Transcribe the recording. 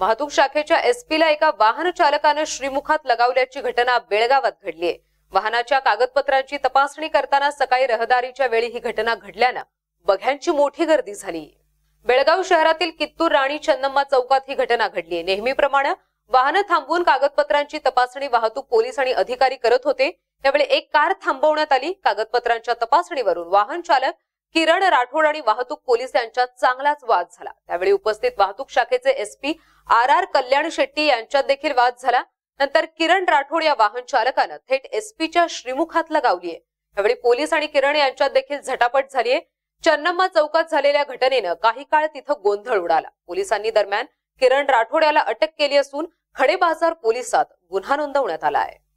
वाहतूक शाखेच्या एसपीला एका वाहन चालकाने श्रीमुखात लगावल्याची घटना बेळगावात घडलीय वाहनाच्या कागदपत्रांची तपासणी करताना सकाळी रहदारीच्या वेळी ही घटना घडल्यानं बघ्यांची मोठी गर्दी झाली बेळगाव शहरातील कित्तूर राणी चन्नम्मा चौकात ही घटना घडली नेहमीप्रमाणे वाहनं थांबवून कागदपत्रांची तपासणी वाहतूक पोलीस आणि अधिकारी करत होते त्यावेळी एक कार थांबवण्यात आली कागदपत्रांच्या तपासणीवरून वाहन चालक किरण राठोड आणि वाहतूक पोलीस यांच्यात चांगलाच वाद झाला त्यावेळी उपस्थित वाहतूक शाखेचे SP R R Kalyan Shetty यांच्यात देखील वाद झाला नंतर किरण राठोड या वाहन चालकानं थेट एसपीच्या श्रीमुखात लगावलीय त्यावेळी पोलीस आणि किरण यांच्यात देखील झटापट झालीये चन्नम्मा चौकात झालेल्या घटनेनं काही काळ तिथं गोंधळ उडाला पोलिसांनी दरम्यान किरण राठोड याला अटक केली असून खडे बाजार पोलिसात गुन्हा नोंदवण्यात आला आहे